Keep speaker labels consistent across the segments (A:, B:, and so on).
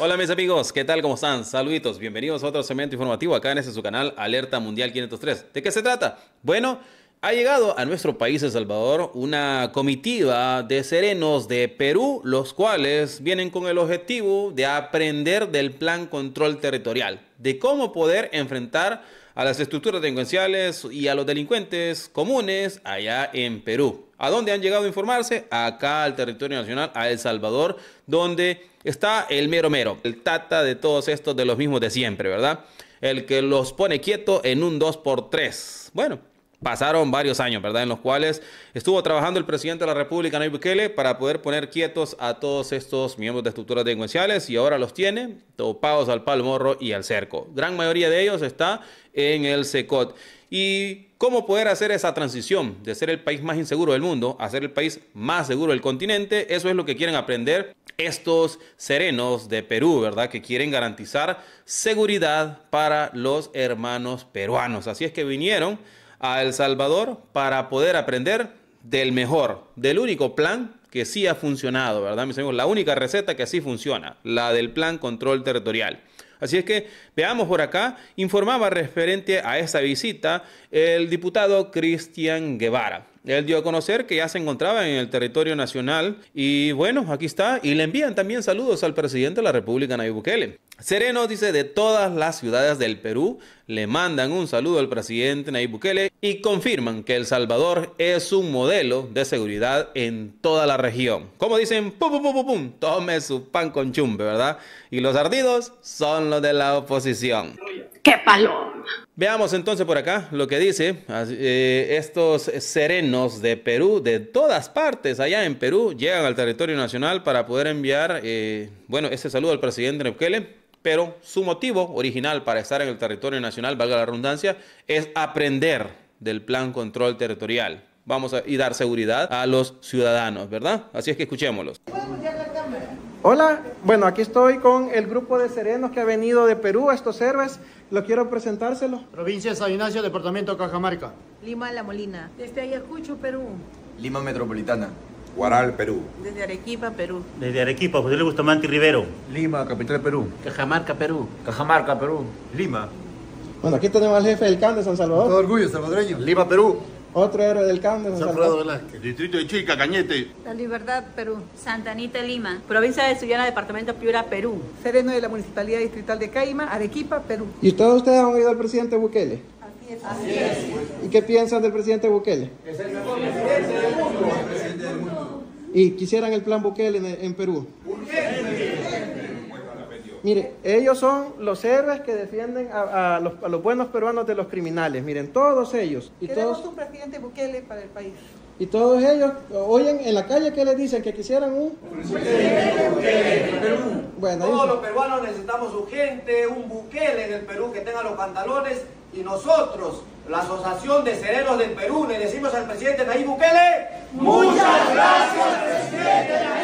A: Hola mis amigos, ¿qué tal? ¿Cómo están? Saluditos, bienvenidos a otro segmento informativo acá en este su canal Alerta Mundial 503. ¿De qué se trata? Bueno, ha llegado a nuestro país, El Salvador, una comitiva de serenos de Perú, los cuales vienen con el objetivo de aprender del plan control territorial, de cómo poder enfrentar a las estructuras delincuenciales y a los delincuentes comunes allá en Perú. ¿A dónde han llegado a informarse? Acá al territorio nacional, a El Salvador, donde está el mero mero, el tata de todos estos, de los mismos de siempre, ¿verdad? El que los pone quieto en un 2x3. Bueno, pasaron varios años, ¿verdad? En los cuales estuvo trabajando el presidente de la República, Nayib Bukele, para poder poner quietos a todos estos miembros de estructuras delincuenciales y ahora los tiene topados al palmorro y al cerco. Gran mayoría de ellos está en el SECOT y cómo poder hacer esa transición de ser el país más inseguro del mundo a ser el país más seguro del continente. Eso es lo que quieren aprender estos serenos de Perú, ¿verdad? Que quieren garantizar seguridad para los hermanos peruanos. Así es que vinieron a El Salvador para poder aprender del mejor, del único plan que sí ha funcionado, ¿verdad, mis amigos? La única receta que sí funciona, la del plan control territorial. Así es que veamos por acá, informaba referente a esa visita el diputado Cristian Guevara. Él dio a conocer que ya se encontraba en el territorio nacional y bueno, aquí está. Y le envían también saludos al presidente de la República, Nayib Bukele. Sereno dice de todas las ciudades del Perú le mandan un saludo al presidente Nayib Bukele y confirman que El Salvador es un modelo de seguridad en toda la región. Como dicen, pum pum pum pum pum, tome su pan con chumbe, ¿verdad? Y los ardidos son los de la oposición. ¡Qué palo! Veamos entonces por acá lo que dice eh, estos serenos de Perú, de todas partes allá en Perú, llegan al territorio nacional para poder enviar, eh, bueno, ese saludo al presidente Neukele. pero su motivo original para estar en el territorio nacional, valga la redundancia, es aprender del plan control territorial. Vamos a y dar seguridad a los ciudadanos, ¿verdad? Así es que escuchémoslos. Hola, bueno, aquí estoy con el grupo de serenos que ha venido de Perú a estos héroes. Lo quiero presentárselo. Provincia de San Ignacio, departamento Cajamarca. Lima La Molina. Desde Ayacucho, Perú. Lima Metropolitana. Guaral, Perú. Desde Arequipa, Perú. Desde Arequipa, José Luis Bustamante Rivero. Lima, capital de Perú. Cajamarca, Perú. Cajamarca, Perú. Lima. Bueno, aquí tenemos al jefe del CAN de San Salvador. Todo orgullo, salvadoreño. Lima, Perú. Otro héroe del cambio, San Velázquez. Distrito de Chica, Cañete. La Libertad, Perú. Santa Anita, Lima. Provincia de Sullana, Departamento Piura, Perú. Sereno de la Municipalidad Distrital de Caima, Arequipa, Perú. ¿Y todos ustedes han oído al presidente Bukele? Así es. ¿Y qué piensan del presidente Bukele? Es el mejor presidente del mundo. ¿Y quisieran el plan Bukele en, Perú? Mire, ellos son los héroes que defienden a, los, buenos peruanos de los criminales. Miren, todos ellos. Y todos, un presidente Bukele para el país. Y todos ellos, oyen en la calle que les dicen que quisieran un presidente Bukele Perú. todos los peruanos necesitamos urgente un Bukele en el Perú que tenga los pantalones y nosotros, la Asociación de Cereros del Perú, le decimos al presidente Nayib Bukele, muchas gracias presidente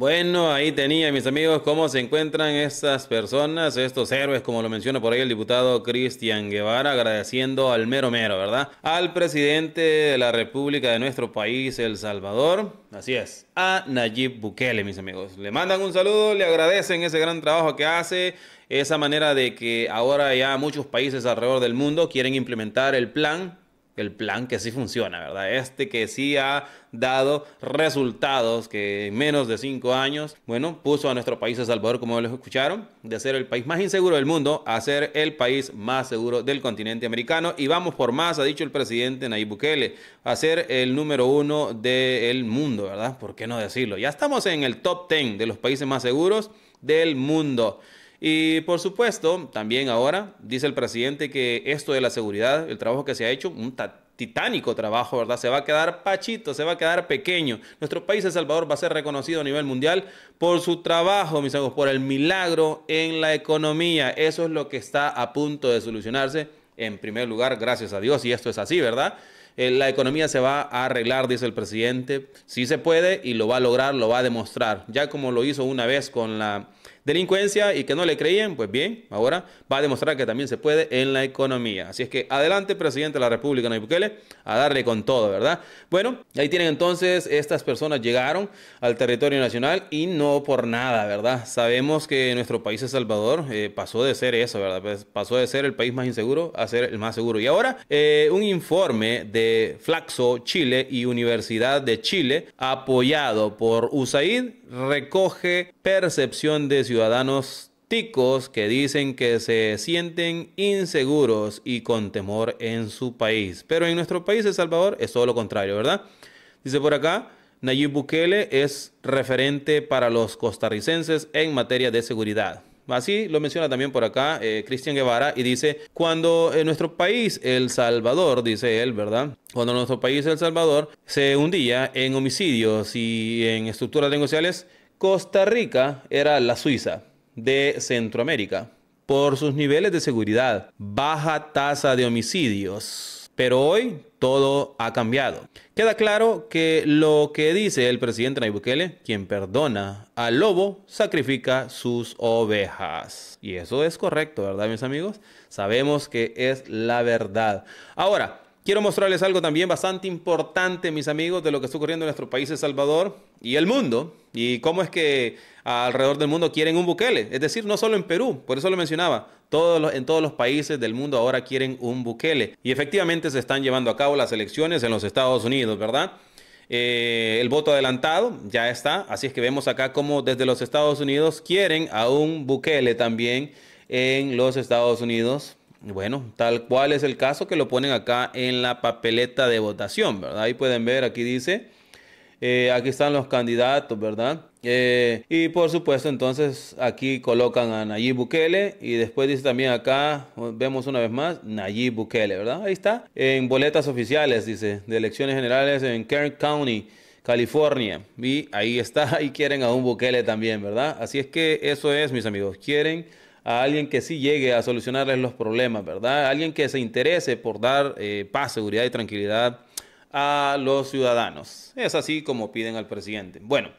A: bueno, ahí tenía mis amigos cómo se encuentran estas personas, estos héroes, como lo menciona por ahí el diputado Cristian Guevara, agradeciendo al mero mero, ¿verdad? Al presidente de la República de nuestro país, El Salvador, así es, a Nayib Bukele, mis amigos. Le mandan un saludo, le agradecen ese gran trabajo que hace, esa manera de que ahora ya muchos países alrededor del mundo quieren implementar el plan el plan que sí funciona, ¿verdad? Este que sí ha dado resultados que en menos de cinco años, bueno, puso a nuestro país, El Salvador, como lo escucharon, de ser el país más inseguro del mundo a ser el país más seguro del continente americano. Y vamos por más, ha dicho el presidente Nayib Bukele, a ser el número uno del mundo, ¿verdad? ¿Por qué no decirlo? Ya estamos en el top ten de los países más seguros del mundo. Y por supuesto, también ahora dice el presidente que esto de la seguridad, el trabajo que se ha hecho, un titánico trabajo, ¿verdad? Se va a quedar pachito, se va a quedar pequeño. Nuestro país, El Salvador, va a ser reconocido a nivel mundial por su trabajo, mis amigos, por el milagro en la economía. Eso es lo que está a punto de solucionarse, en primer lugar, gracias a Dios, y esto es así, ¿verdad? Eh, la economía se va a arreglar, dice el presidente. Sí se puede y lo va a lograr, lo va a demostrar. Ya como lo hizo una vez con la delincuencia y que no le creían, pues bien, ahora va a demostrar que también se puede en la economía. Así es que adelante, presidente de la República, Nayib Bukele, a darle con todo, ¿verdad? Bueno, ahí tienen entonces, estas personas llegaron al territorio nacional y no por nada, ¿verdad? Sabemos que nuestro país, El Salvador, eh, pasó de ser eso, ¿verdad? Pues pasó de ser el país más inseguro a ser el más seguro. Y ahora, eh, un informe de Flaxo Chile y Universidad de Chile, apoyado por USAID, recoge percepción de ciudadanía ciudadanos ticos que dicen que se sienten inseguros y con temor en su país. Pero en nuestro país, El Salvador, es todo lo contrario, ¿verdad? Dice por acá, Nayib Bukele es referente para los costarricenses en materia de seguridad. Así lo menciona también por acá eh, Cristian Guevara y dice, cuando en nuestro país, El Salvador, dice él, ¿verdad? Cuando nuestro país, El Salvador, se hundía en homicidios y en estructuras negociales, Costa Rica era la Suiza de Centroamérica por sus niveles de seguridad, baja tasa de homicidios. Pero hoy todo ha cambiado. Queda claro que lo que dice el presidente Nayib Bukele, quien perdona al lobo, sacrifica sus ovejas. Y eso es correcto, ¿verdad, mis amigos? Sabemos que es la verdad. Ahora, Quiero mostrarles algo también bastante importante, mis amigos, de lo que está ocurriendo en nuestro país, El Salvador y el mundo, y cómo es que alrededor del mundo quieren un buquele. Es decir, no solo en Perú, por eso lo mencionaba, en todos los países del mundo ahora quieren un Bukele. Y efectivamente se están llevando a cabo las elecciones en los Estados Unidos, ¿verdad? Eh, el voto adelantado ya está, así es que vemos acá cómo desde los Estados Unidos quieren a un Bukele también en los Estados Unidos bueno, tal cual es el caso que lo ponen acá en la papeleta de votación, ¿verdad? Ahí pueden ver, aquí dice, eh, aquí están los candidatos, ¿verdad? Eh, y por supuesto, entonces aquí colocan a Nayib Bukele y después dice también acá, vemos una vez más, Nayib Bukele, ¿verdad? Ahí está, en boletas oficiales, dice, de elecciones generales en Kern County. California. Y ahí está, ahí quieren a un Bukele también, ¿verdad? Así es que eso es, mis amigos. Quieren a alguien que sí llegue a solucionarles los problemas, ¿verdad? Alguien que se interese por dar eh, paz, seguridad y tranquilidad a los ciudadanos. Es así como piden al presidente. Bueno.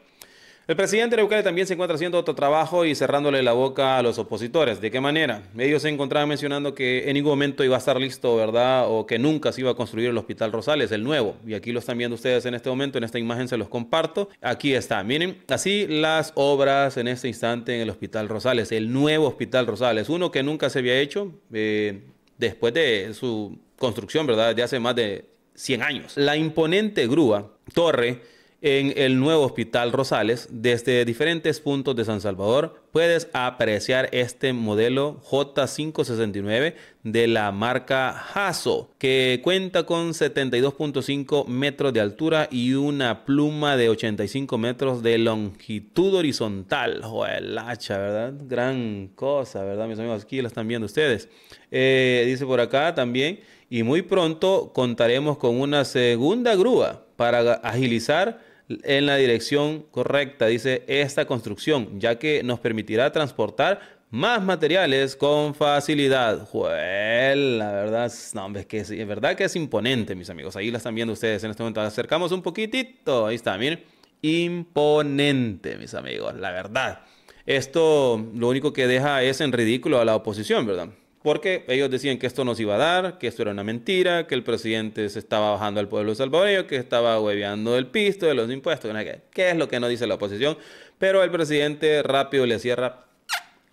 A: El presidente de también se encuentra haciendo otro trabajo y cerrándole la boca a los opositores. ¿De qué manera? Ellos se encontraban mencionando que en ningún momento iba a estar listo, ¿verdad? O que nunca se iba a construir el Hospital Rosales, el nuevo. Y aquí lo están viendo ustedes en este momento, en esta imagen se los comparto. Aquí está, miren, así las obras en este instante en el Hospital Rosales, el nuevo Hospital Rosales, uno que nunca se había hecho eh, después de su construcción, ¿verdad? De hace más de 100 años. La imponente grúa, torre, en el nuevo Hospital Rosales, desde diferentes puntos de San Salvador, puedes apreciar este modelo J569 de la marca Haso, que cuenta con 72.5 metros de altura y una pluma de 85 metros de longitud horizontal. Joder, hacha, ¿verdad? Gran cosa, ¿verdad, mis amigos? Aquí la están viendo ustedes. Eh, dice por acá también, y muy pronto contaremos con una segunda grúa para agilizar en la dirección correcta, dice esta construcción, ya que nos permitirá transportar más materiales con facilidad. la verdad, no, es que es, verdad que es imponente, mis amigos. Ahí la están viendo ustedes en este momento. Acercamos un poquitito. Ahí está, miren. Imponente, mis amigos, la verdad. Esto lo único que deja es en ridículo a la oposición, ¿verdad? porque ellos decían que esto no se iba a dar, que esto era una mentira, que el presidente se estaba bajando al pueblo salvadoreño, que estaba hueveando el pisto de los impuestos, ¿Qué es lo que no dice la oposición, pero el presidente rápido le cierra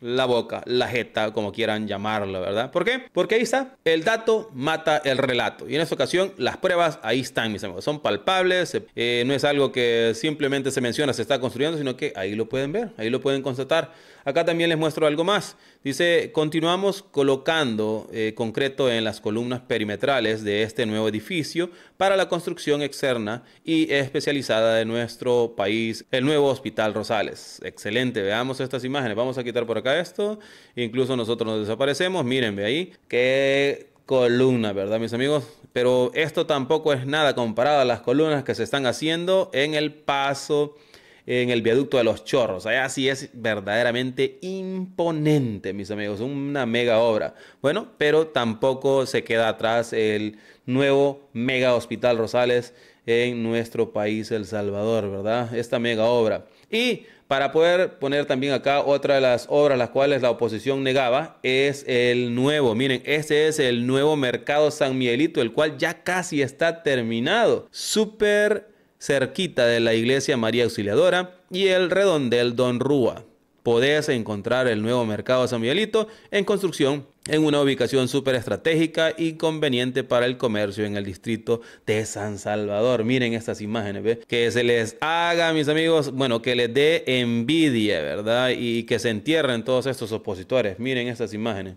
A: la boca, la jeta, como quieran llamarlo, ¿verdad? ¿Por qué? Porque ahí está, el dato mata el relato. Y en esta ocasión, las pruebas ahí están, mis amigos, son palpables, eh, no es algo que simplemente se menciona, se está construyendo, sino que ahí lo pueden ver, ahí lo pueden constatar. Acá también les muestro algo más. Dice, continuamos colocando eh, concreto en las columnas perimetrales de este nuevo edificio para la construcción externa y especializada de nuestro país, el nuevo Hospital Rosales. Excelente, veamos estas imágenes. Vamos a quitar por acá esto. Incluso nosotros nos desaparecemos. Miren, ahí. Qué columna, ¿verdad, mis amigos? Pero esto tampoco es nada comparado a las columnas que se están haciendo en el paso en el viaducto de los chorros. Allá así es verdaderamente imponente, mis amigos, una mega obra. Bueno, pero tampoco se queda atrás el nuevo mega hospital Rosales en nuestro país, El Salvador, ¿verdad? Esta mega obra. Y para poder poner también acá otra de las obras las cuales la oposición negaba, es el nuevo, miren, este es el nuevo mercado San Miguelito, el cual ya casi está terminado. Súper cerquita de la iglesia María Auxiliadora y el redondel Don Rúa. Podés encontrar el nuevo mercado San Miguelito en construcción en una ubicación súper estratégica y conveniente para el comercio en el distrito de San Salvador. Miren estas imágenes, ¿ve? que se les haga, mis amigos, bueno, que les dé envidia, ¿verdad? Y que se entierren todos estos opositores. Miren estas imágenes.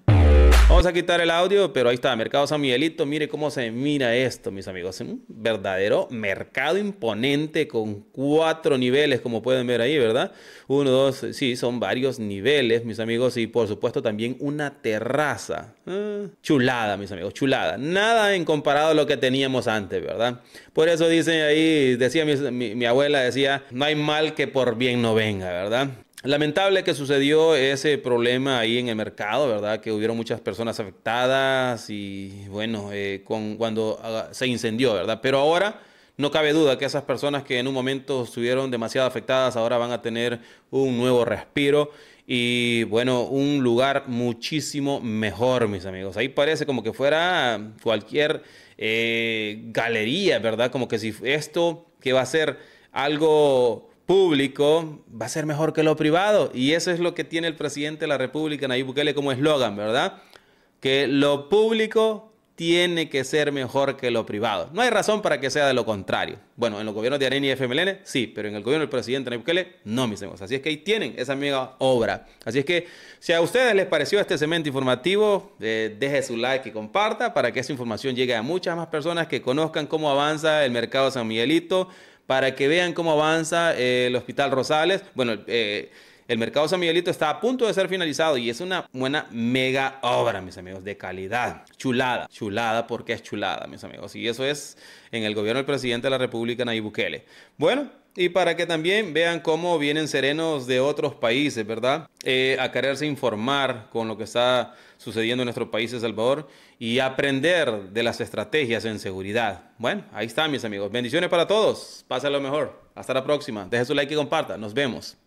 A: Vamos a quitar el audio, pero ahí está, Mercado San Miguelito. Mire cómo se mira esto, mis amigos. Un verdadero mercado imponente con cuatro niveles, como pueden ver ahí, ¿verdad? Uno, dos, sí, son varios niveles, mis amigos. Y por supuesto también una terraza. Ah, chulada, mis amigos, chulada. Nada en comparado a lo que teníamos antes, ¿verdad? Por eso dicen ahí, decía mi abuela, decía, no hay mal que por bien no venga, ¿verdad? Lamentable que sucedió ese problema ahí en el mercado, ¿verdad? Que hubieron muchas personas afectadas y bueno, eh, con, cuando ah, se incendió, ¿verdad? Pero ahora no cabe duda que esas personas que en un momento estuvieron demasiado afectadas ahora van a tener un nuevo respiro y bueno, un lugar muchísimo mejor, mis amigos. Ahí parece como que fuera cualquier eh, galería, ¿verdad? Como que si esto que va a ser algo público va a ser mejor que lo privado. Y eso es lo que tiene el presidente de la República, Nayib Bukele, como eslogan, ¿verdad? Que lo público tiene que ser mejor que lo privado. No hay razón para que sea de lo contrario. Bueno, en los gobiernos de Arena y FMLN, sí, pero en el gobierno del presidente Nayib Bukele, no, mis amigos. Así es que ahí tienen esa mega obra. Así es que si a ustedes les pareció este cemento informativo, eh, deje su like y comparta para que esa información llegue a muchas más personas que conozcan cómo avanza el mercado San Miguelito para que vean cómo avanza eh, el Hospital Rosales. Bueno, eh, el mercado San Miguelito está a punto de ser finalizado y es una buena mega obra, mis amigos, de calidad. Chulada, chulada porque es chulada, mis amigos. Y eso es en el gobierno del presidente de la República, Nayib Bukele. Bueno, y para que también vean cómo vienen serenos de otros países, ¿verdad? Eh, a quererse informar con lo que está sucediendo en nuestro país, El Salvador, y aprender de las estrategias en seguridad. Bueno, ahí están mis amigos. Bendiciones para todos. Pásalo mejor. Hasta la próxima. Deje su like y comparta. Nos vemos.